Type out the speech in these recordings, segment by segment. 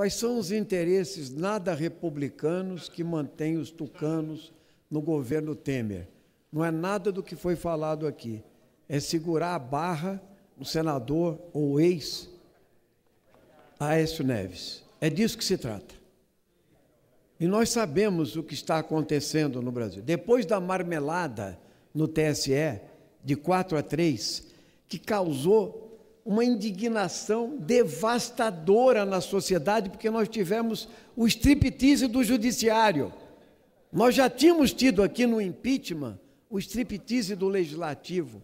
Quais são os interesses nada republicanos que mantêm os tucanos no governo Temer? Não é nada do que foi falado aqui. É segurar a barra do senador ou ex Aécio Neves. É disso que se trata. E nós sabemos o que está acontecendo no Brasil. Depois da marmelada no TSE, de 4 a 3, que causou uma indignação devastadora na sociedade, porque nós tivemos o striptease do judiciário. Nós já tínhamos tido aqui no impeachment o striptease do legislativo,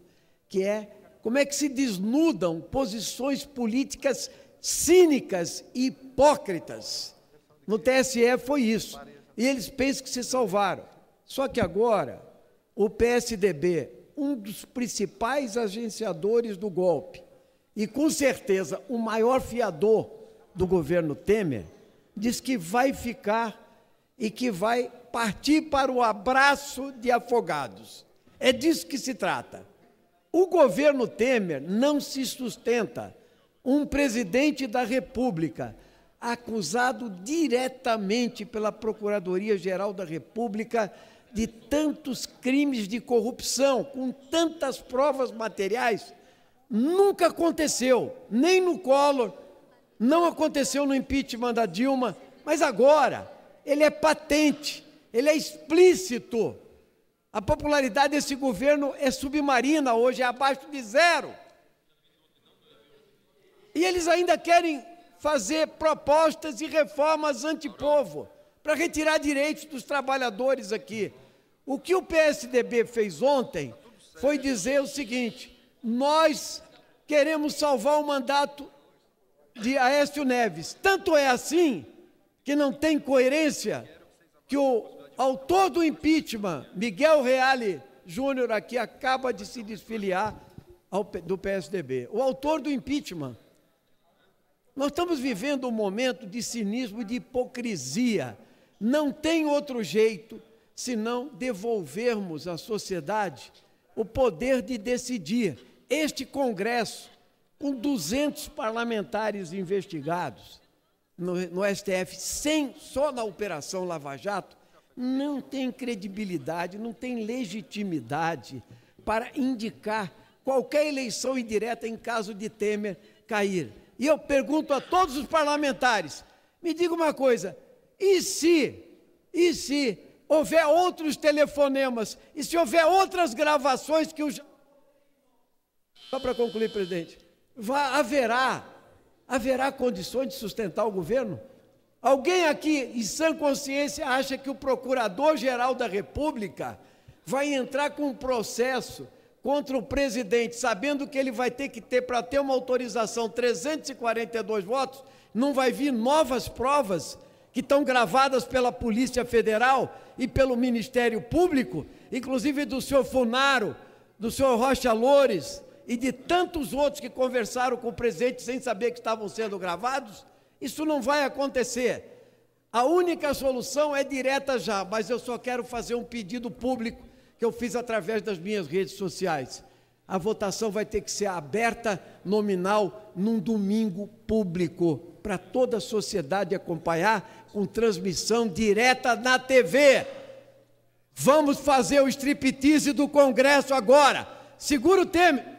que é como é que se desnudam posições políticas cínicas e hipócritas. No TSE foi isso. E eles pensam que se salvaram. Só que agora, o PSDB, um dos principais agenciadores do golpe, e com certeza o maior fiador do governo Temer diz que vai ficar e que vai partir para o abraço de afogados. É disso que se trata. O governo Temer não se sustenta. Um presidente da República acusado diretamente pela Procuradoria-Geral da República de tantos crimes de corrupção, com tantas provas materiais, Nunca aconteceu, nem no Collor, não aconteceu no impeachment da Dilma, mas agora ele é patente, ele é explícito. A popularidade desse governo é submarina hoje, é abaixo de zero. E eles ainda querem fazer propostas e reformas antipovo para retirar direitos dos trabalhadores aqui. O que o PSDB fez ontem foi dizer o seguinte: nós queremos salvar o mandato de Aécio Neves. Tanto é assim que não tem coerência que o autor do impeachment, Miguel Reale Júnior, aqui acaba de se desfiliar ao, do PSDB. O autor do impeachment. Nós estamos vivendo um momento de cinismo e de hipocrisia. Não tem outro jeito senão devolvermos à sociedade o poder de decidir este Congresso, com 200 parlamentares investigados no, no STF, sem, só na Operação Lava Jato, não tem credibilidade, não tem legitimidade para indicar qualquer eleição indireta em caso de Temer cair. E eu pergunto a todos os parlamentares: me diga uma coisa, e se, e se houver outros telefonemas, e se houver outras gravações que os só para concluir, presidente. Vá, haverá, haverá condições de sustentar o governo? Alguém aqui, em sã consciência, acha que o Procurador-Geral da República vai entrar com um processo contra o presidente, sabendo que ele vai ter que ter, para ter uma autorização, 342 votos, não vai vir novas provas que estão gravadas pela Polícia Federal e pelo Ministério Público, inclusive do senhor Funaro, do senhor Rocha Loures, e de tantos outros que conversaram com o presidente sem saber que estavam sendo gravados, isso não vai acontecer. A única solução é direta já, mas eu só quero fazer um pedido público que eu fiz através das minhas redes sociais. A votação vai ter que ser aberta, nominal, num domingo público, para toda a sociedade acompanhar, com transmissão direta na TV. Vamos fazer o striptease do Congresso agora. Segura o tema.